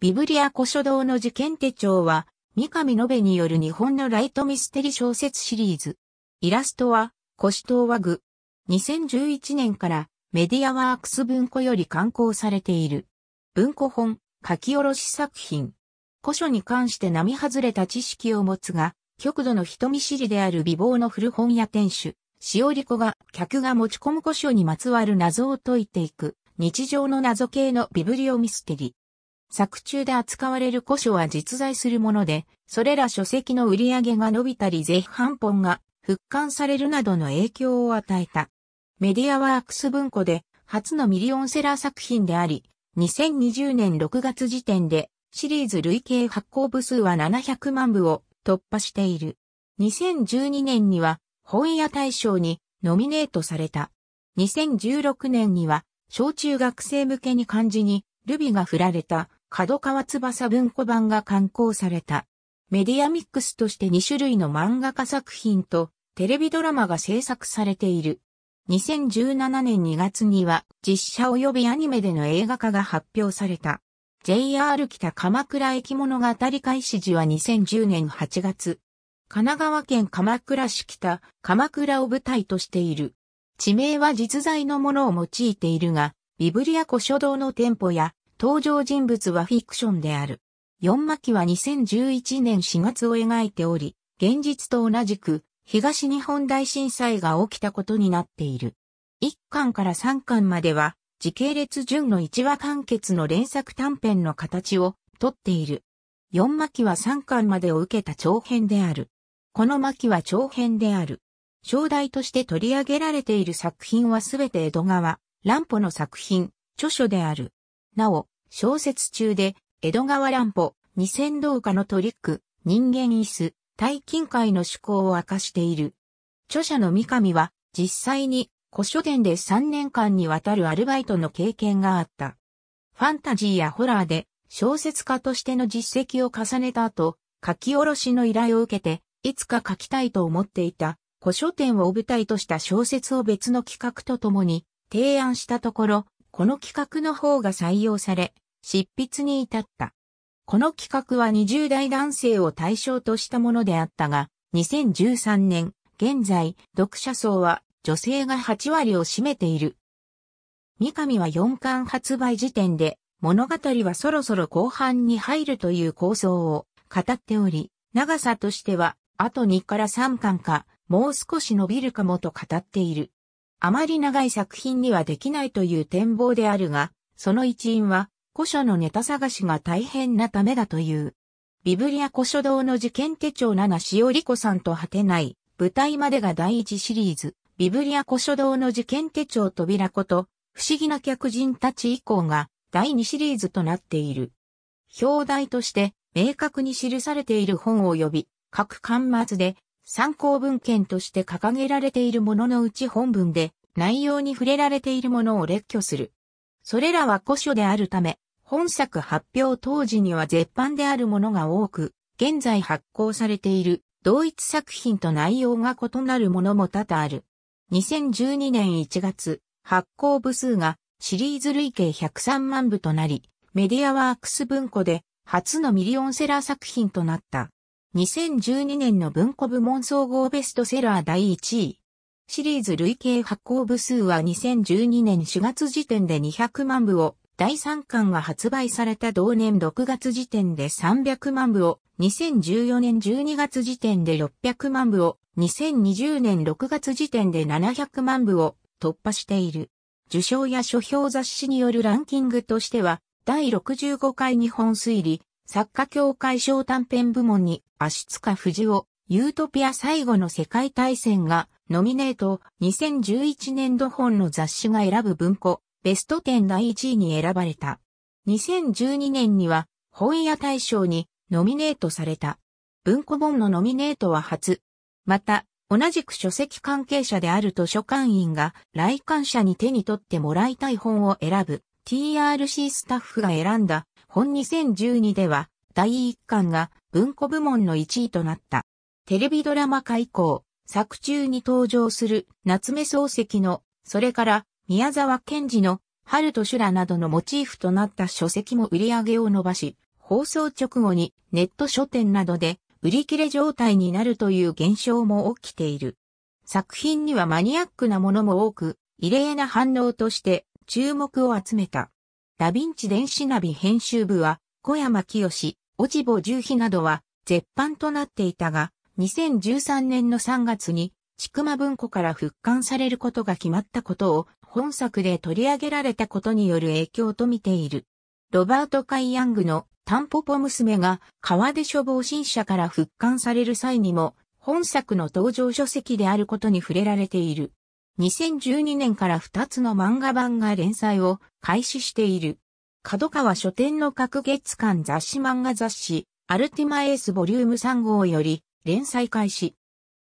ビブリア古書堂の事件手帳は、三上延べによる日本のライトミステリ小説シリーズ。イラストは、古書堂和具。2011年からメディアワークス文庫より刊行されている。文庫本、書き下ろし作品。古書に関して並外れた知識を持つが、極度の人見知りである美貌の古本屋店主、しおり子が客が持ち込む古書にまつわる謎を解いていく、日常の謎系のビブリオミステリ。作中で扱われる古書は実在するもので、それら書籍の売り上げが伸びたり絶版本が復刊されるなどの影響を与えた。メディアワークス文庫で初のミリオンセラー作品であり、2020年6月時点でシリーズ累計発行部数は700万部を突破している。2012年には本屋大賞にノミネートされた。2016年には小中学生向けに漢字にルビが振られた角川翼文庫版が刊行された。メディアミックスとして2種類の漫画家作品とテレビドラマが制作されている。2017年2月には実写及びアニメでの映画化が発表された。JR 北鎌倉駅物語開始時は2010年8月。神奈川県鎌倉市北鎌倉を舞台としている。地名は実在のものを用いているが、ビブリア古書堂の店舗や登場人物はフィクションである。四巻は2011年4月を描いており、現実と同じく東日本大震災が起きたことになっている。一巻から三巻までは時系列順の一話完結の連作短編の形をとっている。四巻は三巻までを受けた長編である。この巻は長編である。章題として取り上げられている作品はすべて江戸川、乱歩の作品、著書である。なお、小説中で、江戸川乱歩、二千動画のトリック、人間椅子、大金会の趣向を明かしている。著者の三上は、実際に、古書店で3年間にわたるアルバイトの経験があった。ファンタジーやホラーで、小説家としての実績を重ねた後、書き下ろしの依頼を受けて、いつか書きたいと思っていた、古書店を舞台とした小説を別の企画とともに提案したところ、この企画の方が採用され、執筆に至った。この企画は20代男性を対象としたものであったが、2013年、現在、読者層は女性が8割を占めている。三上は4巻発売時点で、物語はそろそろ後半に入るという構想を語っており、長さとしては、あと2から3巻か、もう少し伸びるかもと語っている。あまり長い作品にはできないという展望であるが、その一因は古書のネタ探しが大変なためだという。ビブリア古書堂の事件手帳7しおりこさんと果てない舞台までが第一シリーズ、ビブリア古書堂の事件手帳扉こと、不思議な客人たち以降が第2シリーズとなっている。表題として明確に記されている本を呼び、各巻末で参考文献として掲げられているもののうち本文で内容に触れられているものを列挙する。それらは古書であるため、本作発表当時には絶版であるものが多く、現在発行されている同一作品と内容が異なるものも多々ある。2012年1月、発行部数がシリーズ累計103万部となり、メディアワークス文庫で初のミリオンセラー作品となった。2012年の文庫部門総合ベストセラー第1位。シリーズ累計発行部数は2012年4月時点で200万部を、第3巻が発売された同年6月時点で300万部を、2014年12月時点で600万部を、2020年6月時点で700万部を突破している。受賞や書評雑誌によるランキングとしては、第65回日本推理、作家協会小短編部門に、足塚不二夫、ユートピア最後の世界大戦が、ノミネート、2011年度本の雑誌が選ぶ文庫、ベスト10第1位に選ばれた。2012年には、本屋大賞に、ノミネートされた。文庫本のノミネートは初。また、同じく書籍関係者である図書館員が来館者に手に取ってもらいたい本を選ぶ TRC スタッフが選んだ本2012では第1巻が文庫部門の1位となった。テレビドラマ化以降、作中に登場する夏目漱石の、それから宮沢賢治の春と修羅などのモチーフとなった書籍も売り上げを伸ばし、放送直後にネット書店などで売り切れ状態になるという現象も起きている。作品にはマニアックなものも多く、異例な反応として注目を集めた。ダヴィンチ電子ナビ編集部は、小山清、落ち穂重飛などは、絶版となっていたが、2013年の3月に、ちくま文庫から復刊されることが決まったことを、本作で取り上げられたことによる影響と見ている。ロバート・カイ・ヤングのタンポポ娘が川出処防新社から復刊される際にも、本作の登場書籍であることに触れられている。2012年から2つの漫画版が連載を開始している。角川書店の各月間雑誌漫画雑誌、アルティマエースボリューム3号より連載開始。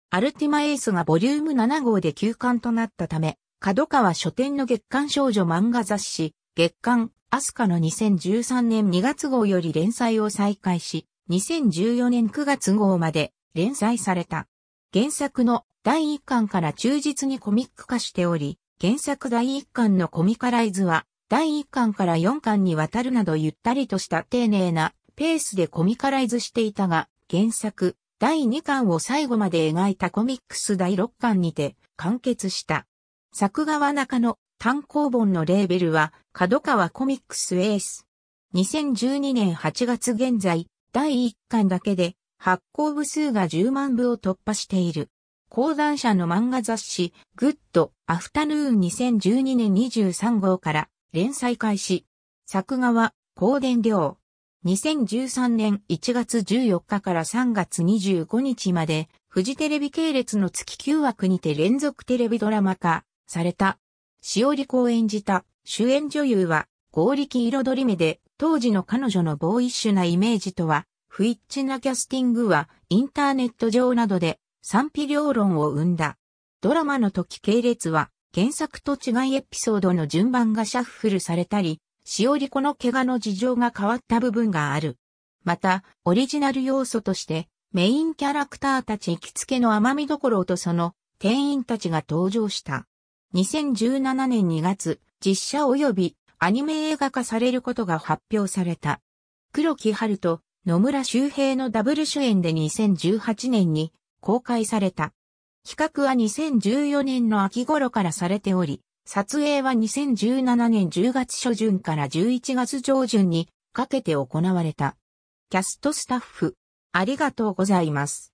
アルティマエースがボリューム7号で休刊となったため、角川書店の月刊少女漫画雑誌、月刊アスカの2013年2月号より連載を再開し、2014年9月号まで連載された。原作の第1巻から忠実にコミック化しており、原作第1巻のコミカライズは、第1巻から4巻にわたるなどゆったりとした丁寧なペースでコミカライズしていたが、原作第2巻を最後まで描いたコミックス第6巻にて完結した。作画は中野単行本のレーベルは角川コミックスエース。2012年8月現在、第1巻だけで発行部数が10万部を突破している。講談社の漫画雑誌、グッド、アフタヌーン2012年23号から連載開始。作画は、光電量。2013年1月14日から3月25日まで、フジテレビ系列の月9枠にて連続テレビドラマ化された。しおり子を演じた主演女優は、合力彩り目で、当時の彼女のボーイッシュなイメージとは不一致なキャスティングはインターネット上などで賛否両論を生んだ。ドラマの時系列は原作と違いエピソードの順番がシャッフルされたり、しおりこの怪我の事情が変わった部分がある。また、オリジナル要素として、メインキャラクターたち行きつけの甘みどころとその店員たちが登場した。2017年2月、実写及びアニメ映画化されることが発表された。黒木春と野村周平のダブル主演で2018年に公開された。企画は2014年の秋頃からされており、撮影は2017年10月初旬から11月上旬にかけて行われた。キャストスタッフ、ありがとうございます。